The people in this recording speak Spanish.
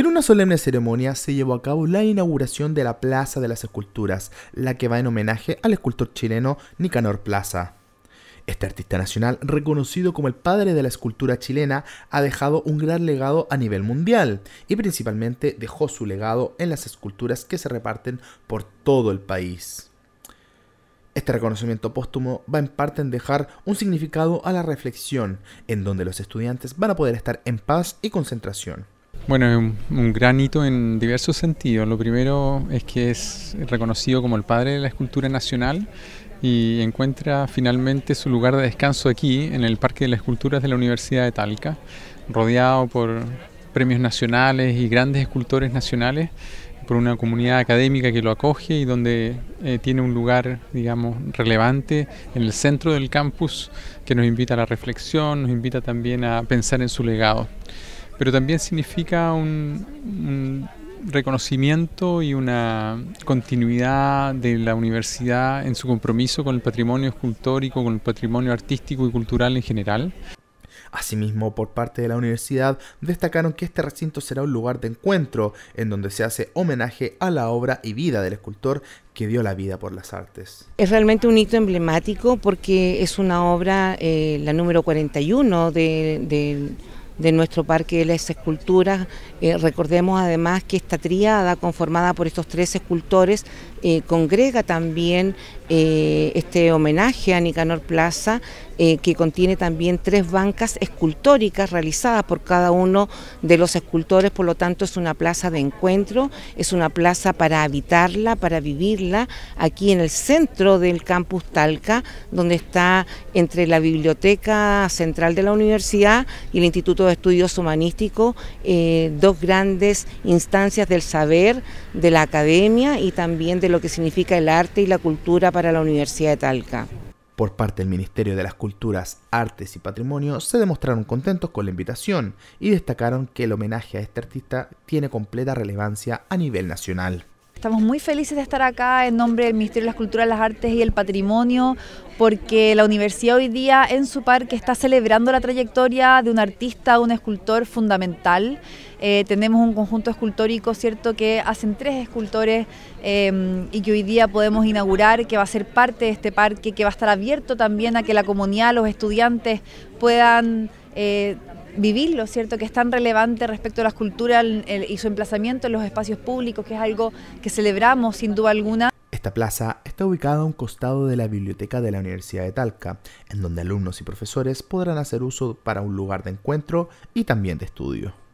En una solemne ceremonia se llevó a cabo la inauguración de la Plaza de las Esculturas, la que va en homenaje al escultor chileno Nicanor Plaza. Este artista nacional, reconocido como el padre de la escultura chilena, ha dejado un gran legado a nivel mundial y principalmente dejó su legado en las esculturas que se reparten por todo el país. Este reconocimiento póstumo va en parte en dejar un significado a la reflexión, en donde los estudiantes van a poder estar en paz y concentración. Bueno, es un, gran hito en diversos sentidos. Lo primero es que es reconocido como el padre de la escultura nacional y encuentra finalmente su lugar de descanso aquí, en el Parque de las Esculturas de la Universidad de Talca, rodeado por premios nacionales y grandes escultores nacionales, por una comunidad académica que lo acoge y donde eh, tiene un lugar, digamos, relevante en el centro del campus que nos invita a la reflexión, nos invita también a pensar en su legado pero también significa un, reconocimiento y una continuidad de la universidad en su compromiso con el patrimonio escultórico, con el patrimonio artístico y cultural en general. Asimismo, por parte de la universidad, destacaron que este recinto será un lugar de encuentro, en donde se hace homenaje a la obra y vida del escultor que dio la vida por las artes. Es realmente un hito emblemático porque es una obra, eh, la número 41 del... De de nuestro Parque de las Esculturas. Eh, recordemos además que esta tríada conformada por estos tres escultores eh, congrega también eh, este homenaje a Nicanor Plaza eh, que contiene también tres bancas escultóricas realizadas por cada uno de los escultores, por lo tanto es una plaza de encuentro, es una plaza para habitarla, para vivirla, aquí en el centro del campus Talca, donde está entre la Biblioteca Central de la Universidad y el Instituto de Estudios Humanísticos, eh, dos grandes instancias del saber, de la academia y también de lo que significa el arte y la cultura para la Universidad de Talca. Por parte del Ministerio de las Culturas, Artes y Patrimonio se demostraron contentos con la invitación y destacaron que el homenaje a este artista tiene completa relevancia a nivel nacional. Estamos muy felices de estar acá en nombre del Ministerio de las Culturas, las Artes y el Patrimonio, porque la universidad hoy día en su parque está celebrando la trayectoria de un artista, un escultor fundamental. Eh, tenemos un conjunto escultórico, ¿cierto?, que hacen tres escultores em, y que hoy día podemos inaugurar, que va a ser parte de este parque, que va a estar abierto también a que la comunidad, los estudiantes puedan... Eh, vivirlo, ¿cierto? Que es tan relevante respecto a las culturas y su emplazamiento en los espacios públicos, que es algo que celebramos sin duda alguna. Esta plaza está ubicada a un costado de la biblioteca de la Universidad de Talca, en donde alumnos y profesores podrán hacer uso para un lugar de encuentro y también de estudio.